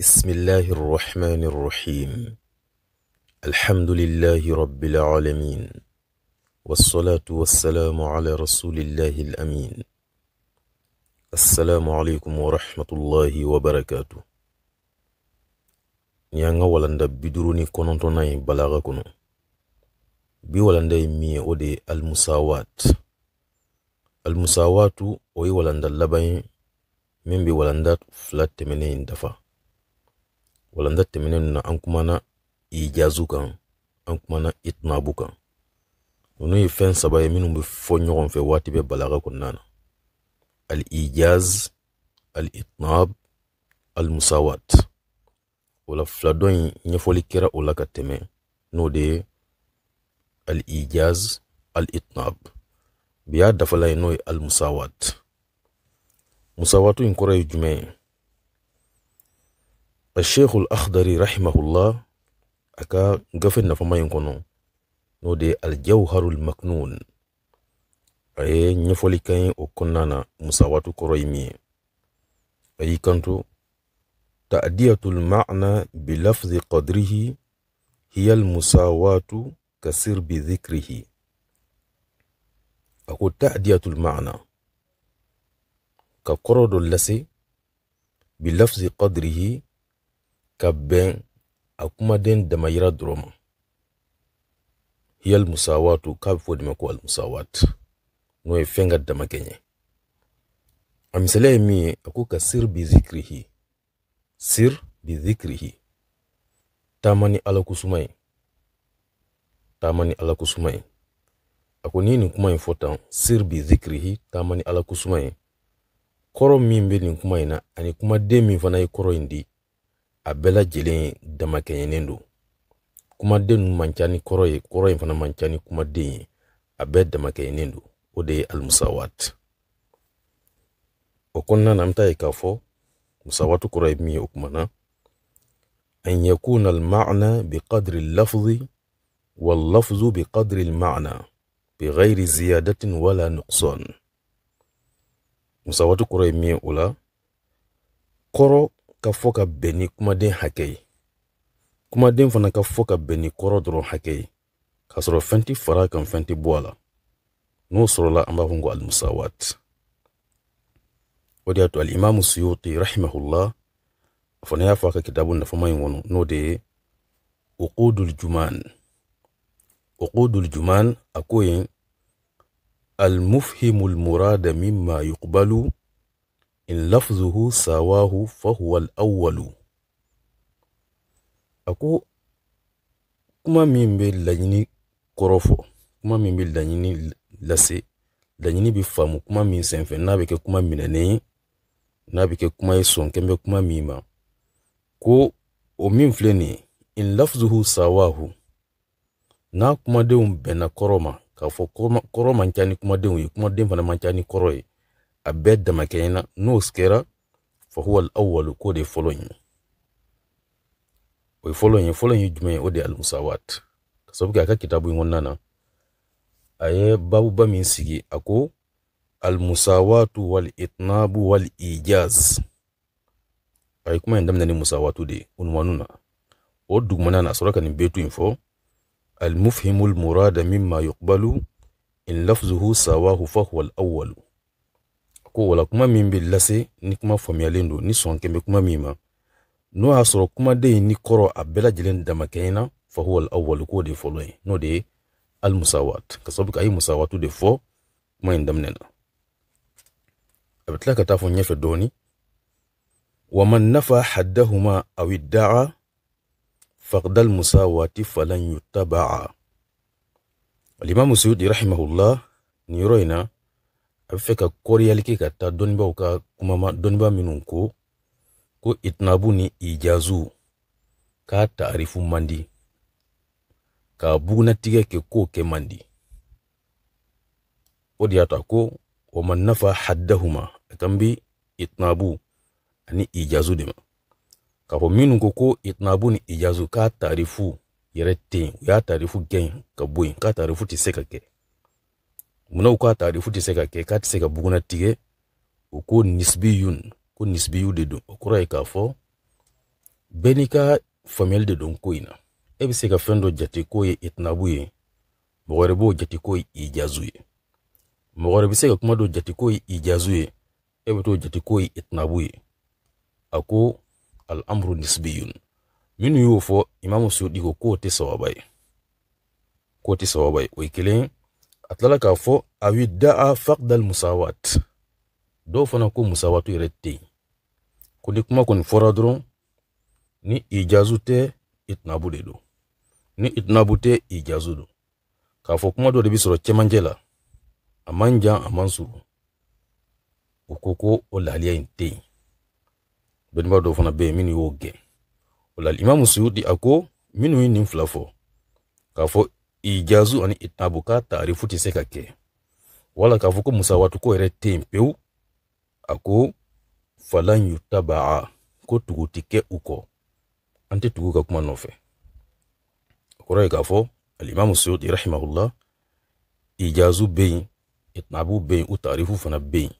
بسم الله الرحمن الرحيم الحمد لله رب العالمين والصلاة والسلام على رسول الله الأمين السلام عليكم ورحمة الله وبركاته نيانا ولندا بدروني كونونتوناي بلاغا كونو bi walandayi min ye المساوات de ye almusawat almusawatu o ye walanda laban ye walanda tɛmɛnen na an kumana ijazu kan an kumana itnabu kan ninnu ye fɛn saba ye minnu bɛ fɔ ɲɔgɔn fɛ waati bɛɛ balaga kɔnɔna na al-ijaz al-itnab al-musawat o fila dɔ in ɲɛfɔli kɛra o la ka tɛmɛ n'o de ye al-ijaz al-itnab bi y'a dafala ye n'o ye al-musawat musawatu in kɔrɔ ye jumɛn ye الشيخ الأخضر رحمه الله أكا غفن فما ينكونو نو دي الجوهر المكنون أي نفولي كاين وكنانا مساواتو كرويمي أي كانتو تأدية المعنى بلفظ قدره هي المساواة كسر بذكره أقول تأدية المعنى كقرد اللسي بلفظ قدره ka bɛn a kumaden damayira dɔrɔn ma hiya almusawatu k'a bɛ fɔ o de ma ko almusawat n'o ye fɛn ka damakɛɲɛ a misaliya ye min ye a ko ka sir bi zikirihi sir bi zikirihi taama ni ala ye taama ni ala ye a ko ni nin kuma in fɔ tan sir bi zikirihi taama ni ala ye kɔrɔ min bɛ nin kuma in na ani kumaden min fana ye kɔrɔ in di a bɛɛ lajɛlen damakɛɲɛnen don kumaden nu man ca ni kɔrɔ ye kɔrɔ in fana man ca ni kumaden ye a bɛɛ damakɛɲɛnen don o de ye almusawat o kɔnɔna na an bɛ taa ye k'a fɔ musawatu kɔrɔ ye min ye o kumana an yakuna almana biqadri lafzi wallafzu biqadri almana bighairi ziyadatin wala nuqsan musawatu kɔrɔ ye min ye o la kɔrɔ ka fɔ ka bɛn ni kumaden hakɛ ye kumaden fana ka fɔ ka bɛn ni kɔrɔ dɔrɔn hakɛ ye k'a sɔrɔ fɛn tɛ fara kan fɛn tɛ bɔ a la n'o sɔrɔla an b'a fɔ ko almusawat o de y'a to alimamu suyuti rahimahullah a fana y'a fɔ a ka kitabu nafama in kɔnɔ n'o de ye uqudul juman uqudul juman a ko ye المفهم المراد مما يقبل إن لفظه سواه فهو الأول أكو kuma min be laɲini kɔrɔfɔ fɔ kuma min be laɲini lase laɲini be faamu kuma min senfɛ n'a bɛ kɛ kuma minɛnen ye n'a bɛ kɛ kuma ye sɔnkɛn bɛ kuma min ma ko o min filɛ nin in lafzuhu sawahu n'a kumadenw bɛnna kɔrɔ ma k'a fɔ kɔrɔ man ca ni kumadenw ye kumaden fana man ca ni kɔrɔ ye a bedda makaina no skera fa huwa al-awwal ko de following o following following jume o de al-musawat kaso ga ka kitabu in yin wannan aye babu ba min sigi ako al-musawat wal-itnab wal-ijaz ay kuma inda mun ne musawat de unwanuna o dugmana na suraka ni betu info al-mufhimul murada mimma yuqbalu in lafzuhu sawahu fa huwa al-awwal ko wala kuma min bɛ lase ni kuma faamuyalen don ni sɔn kɛmɛ kuma min ma n'o y'a sɔrɔ kumaden ni kɔrɔ a bɛɛ lajɛlen dama kɛɲɛ na fahuwa awwal k'o de fɔlɔ ye n'o de ye musawat ka sababu kɛ a ye musawatu de fɔ kuma in daminɛ na a bɛ tila ka taa fɔ ɲɛfɛ dɔɔni ومن نفى حدهما أو ادعى فقد المساواة فلن يتبع الإمام سيودي رحمه الله نيروينا a bɛ fɛ ka kɔriyali kɛ ka taa dɔnnibaw ka kumama dɔnniba minnu ko ko itinabu ni ijazu k'a taarifu man di ka bugunatigɛ kɛ k'o kɛ man di o de y'a to a ko o ma nafa haddahuma a e kan bi itinabu ani ijazu de ma k'a fɔ minnu ko ko itinabu ni ijazu k'a taarifu yɛrɛ tɛ yen u y'a taarifu gɛn ka bɔ yen k'a taarifu tɛ se ka kɛ muna uka tari futi seka kekati seka buguna tige o nisbi yun ko nisbi yu don o kɔrɔ ye k'a fɔ bɛɛ n'i ka faamuyali de don ko in na e bɛ se ka fɛn dɔ jate ko ye itinabu ye mɔgɔ wɛrɛ b'o jate ijazu ye mɔgɔ wɛrɛ bɛ se ka ijazu ye e bɛ e t'o jate ko e ye ako al amru nisbi yun minu yu y'o imamu siyo diko kote sawabaye kote sawabaye k'o tɛ a tilala k'a fɔ a yi da'a faqdal musawat dɔw fana ko musawatu yɛrɛ tɛ yen ko ni kuma kɔni fɔra dɔrɔn ni ijazu tɛ itinabu de don ni itinabu tɛ ijazu don k'a fɔ kuma dɔ de bi sɔrɔ cɛmancɛ la a man jan a man surun u ko ko o lahaliya in tɛ yen dɔnnibaa dɔw fana bɛ yen minnu y'o gɛn o la imamu suyuti a ko minnu ye nin fila fɔ k'a fɔ ijazu ani ka taarifu tɛ se ka kɛ wala k'a ko musawatuko yɛrɛ tɛ ko falan yutabaa ko tugu tɛ kɛ u kɔ an tɛ kuma nɔfɛ o kɔrɔ alimamu suyuti rahimahullah ijazu bɛ yen itinabu bɛ fana bɛ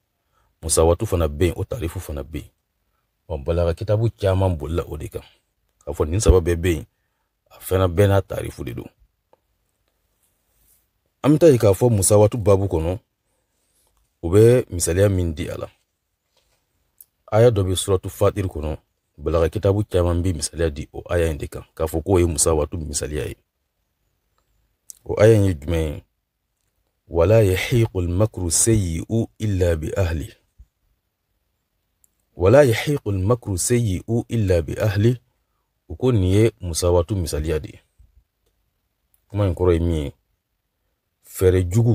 musawatu fana bɛ yen fana bɛ yen kitabu caman bolila o de kan k'a fɔ nin saba taarifu de amita bɛ taa musa watu babu kono ube bɛ misaliya min di a aya dɔ suratu fatir kono balaga kitabu caman bɛ misaliya di o aya in de kan k'a fɔ k'o ye musawatu misaliya ye o aya in ye jumɛn ye wala yahiqu almakru sayyi'u illa bi ahli wala yahiqu almakru sayyi'u illa bi ahli u ko nin ye musawatu misaliya di kuma in yi ye min ye fɛɛrɛ jugu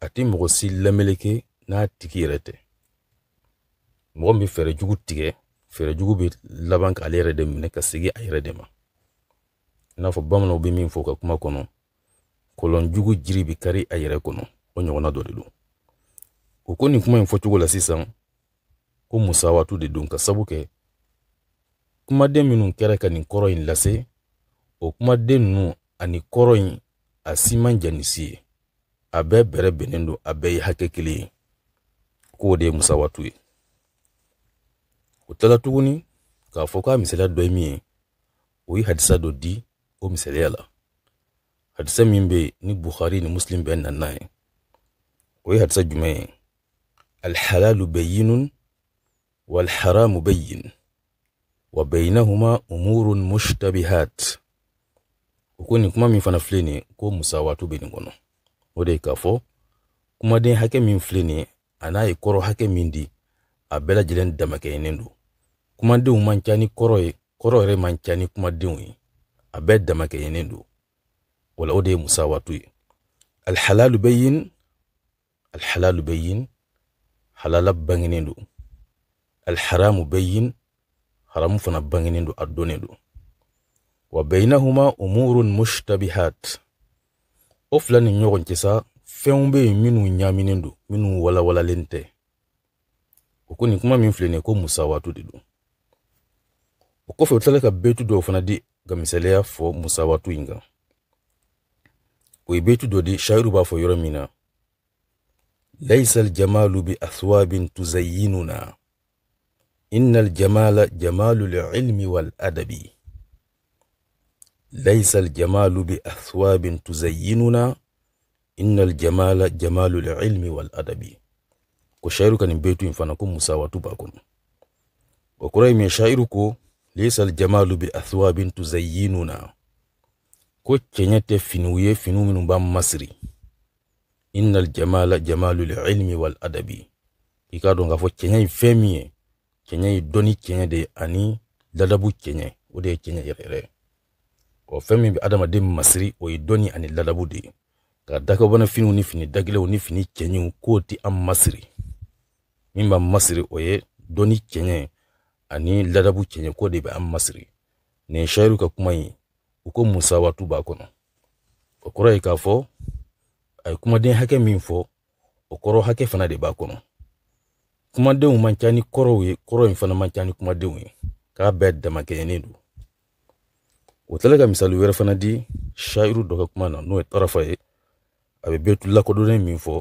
a tɛ mɔgɔ si lameleke n'a tigi yɛrɛ tɛ mɔgɔ min bɛ fɛɛrɛ jugu tigɛ fɛɛrɛ jugu bɛ laban k'ale yɛrɛ de minɛ ka segin a yɛrɛ de ma i n'a fɔ bamananw bɛ min fɔ u ka kuma kɔnɔ kɔlɔnjugu jiri bɛ kari a yɛrɛ kɔnɔ o ɲɔgɔnna dɔ de don o ko nin kuma in fɔcogo la sisan ko musawatu de don ka sabu kɛ kumaden minnu kɛra ka nin kɔrɔ in lase o kumaden ninnu ani kɔrɔ in a si man jan ni si ye a bɛɛ bɛrɛ bɛnnen don a bɛɛ ye hakɛ kelen ye k'o de ye musawatu ye o tilala tuguni k'a fɔ k'a misaliya dɔ ye min ye o ye hadisa dɔ di o misaliya la hadisa min bɛ ni bukhari ni muslim bɛɛ nana ye o ye hadisa jumɛn ye alhalalu bayyinun walharamu bayyin wa bainahuma umurun mushtabihat o ko nin kuma min fana filɛ nin ko musawatu bɛ nin kɔnɔ o de k'a fɔ kumaden hakɛ min filɛ nin ye a n'a ye kɔrɔ hakɛ min di a bɛɛ lajɛlen damakɛɲɛnen don kumadenw man ca ni kɔrɔ ye kɔrɔ yɛrɛ man ca ni kumadenw ye a bɛɛ damakɛɲɛnen don wala o de ye musawatu ye alhalalu bayyin alhalalu bayyin halala bangenen don alharamu bayyin haramu fana bangenen don a donnen don wa bainahuma umurun mushtabihat o fila ni ɲɔgɔn cɛ sa fɛnw bɛ yen minnu ɲaminen don minnu walawalalen tɛ o ko nin kuma min filɛ nin ko musawatu de don o kɔfɛ u tilala ka betu dɔw fana di ka misaliya fɔ musawatu yi kan o ye betu dɔ di shayiru b'a fɔ yɔrɔ min na laisa aljamalu bi athwabin tuzayyinuna innal jamala jamalu lilmi waladabi laisa aljamalu bi athwabin tuzayyinuna innal jamala jamalu lilmi wal adabi kushairuka ni mbetu mfanakum musawatu bakun wakurai meshairuko laisa aljamalu bi athwabin tuzayyinuna ko kenyete finuye finuminu ba masri innal jamala jamalu lilmi wal adabi ika don gafo kenyai femiye kenyai doni kenye de ani dadabu kenye wa fɛn min bɛ adamaden masiri o ye dɔnni ani ladabu de ye ka dakabana finiw ni fini dagilenw ni fini cɛɲiw k'o ti an masiri min b'an masiri o ye dɔnni cɛɲɛ ani ladabu cɛɲɛ k'o de bɛ an masiri nin shayiru ka kuma in u ko musawatu b'a kɔnɔ o kɔrɔ ye k'a fɔ a ye kumaden hakɛ min fɔ o kɔrɔ hakɛ fana de b'a kɔnɔ kumadenw man ca ni kɔrɔw ye kɔrɔ in fana man ca ni kumadenw ye k'a bɛɛ damakɛɲɛnen don وتلقى مثال ويرفنا دي شايرو دوكا كمانا نوي طرفا اي ابي بيتو لكو دوني مين فو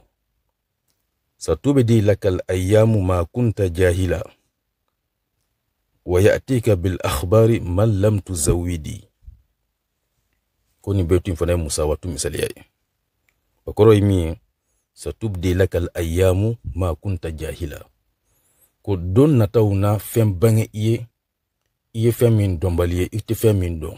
ستوب دي لك الأيام ما كنت جاهلا ويأتيك بالأخبار ما لم تزويدي كوني بيتو مفنا مساواتو مثال اي وكرو يمين ستوب دي لك الأيام ما كنت جاهلا كو دون نتاونا فم بانه إيه إيه فين من دون بالي إيه. إيه من دون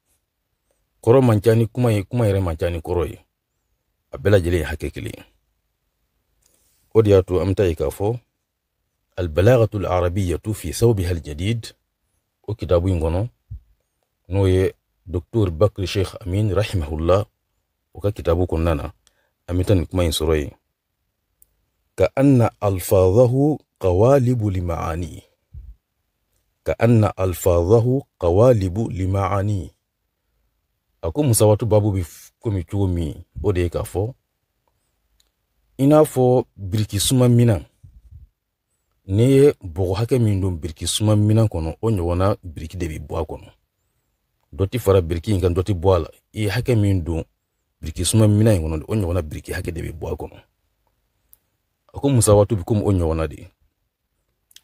koro man ca ni kuma ye kuma yɛrɛ man ca ni kɔrɔ ye a bɛɛ lajɛlen ye hakɛ kelen ye o de y'a to an bɛ taa ye k'a fɔ albalagatu alarabiyatu fi sawbiha aljadid o kitabu in kɔnɔ n'o ye docteur bakri sheikh amin rahimahullah o ka kitabu kɔnɔna na an bɛ taa nin kuma in sɔrɔ yen ka anna alfadahu qawalibu limaani ka anna alfadahu qawalibu limaani a ko musawatu babu bi komi cogo min o de ye k'a fɔ i n'a fɔ biriki suma minan n'i ye bɔgɔ hakɛ min don biriki suma minan kɔnɔ o ɲɔgɔnna biriki de bɛ bɔ a kɔnɔ dɔ ti fara biriki in kan dɔ ti bɔ a la i ye hakɛ min don biriki suma minan kɔnɔ o ɲɔgɔnna biriki hakɛ de bɛ bɔ a kɔnɔ a ko musawatu bɛ komi o ɲɔgɔnna de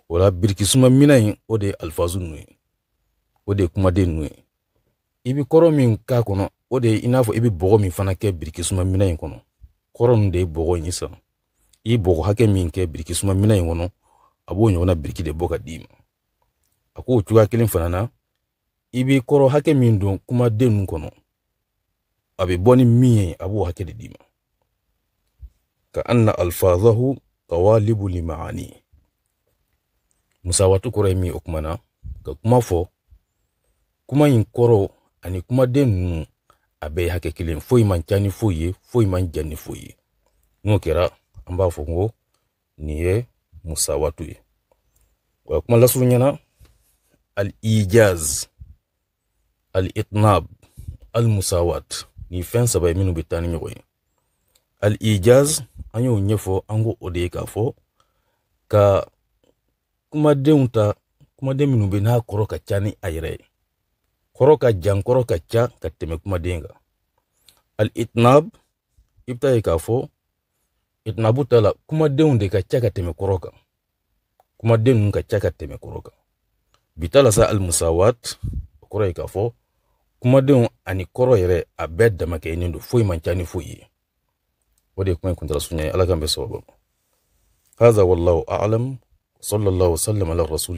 o la biriki suma minan o de ye alifazu ninnu ye o de ye kumaden ninnu ye i bi kɔrɔ min k'a kɔnɔ o de ye i n'a fɔ i bi bɔgɔ min fana kɛ birikisuma minɛ in kɔnɔ kɔrɔ nin de ye bɔgɔ in ye sisan i ye bɔgɔ hakɛ min kɛ birikisuma mina in kɔnɔ a b'o ɲɔgɔnna biriki de bɔ ka d'i ma a k'o cogoya kelen fana na i b'i kɔrɔ hakɛ min don kumaden ninnu kɔnɔ a bɛ bɔ ni min ye a b'o hakɛ de d'i ma ka anna alfazahu tawalibu limaani musawatu kɔrɔ ye min o kumana ka kuma fɔ kuma in kɔrɔ ani kumaden ninnu a bɛɛ ye hakɛ kelen foyi man ca ni foyi ye foyi man jan ni foyi ye n'o kɛra an b'a fɔ ko nin ye musawatu ye wa kuma lasurunya ɲɛna al-ijaz al-itnab al-musawat ni fɛn saba ye minnu bɛ taa ni ɲɔgɔn ye al-ijaz an y'o ɲɛfɔ an ko o de ye k'a fɔ ka kumadenw ta kumaden minnu bɛ n'a kɔrɔ ka ca ni a yɛrɛ ye kɔrɔ ka jan kɔrɔ ka ca ka tɛmɛ kumaden kan al itnab i bɛ taa ye k'a fɔ itnabu ta la kumadenw de ka ca ka tɛmɛ kɔrɔ kan kumaden ninnu ka ca ka tɛmɛ kɔrɔ kan bi ta la sa al musawat o kɔrɔ ye k'a fɔ kumadenw ani kɔrɔ yɛrɛ a bɛɛ dama kɛɲɛnen don foyi man ca ni foyi ye o de ye kuma in kuntala surunya ye ala k'an bɛ sababu. ma هذا والله أعلم صلى الله وسلم على الرسول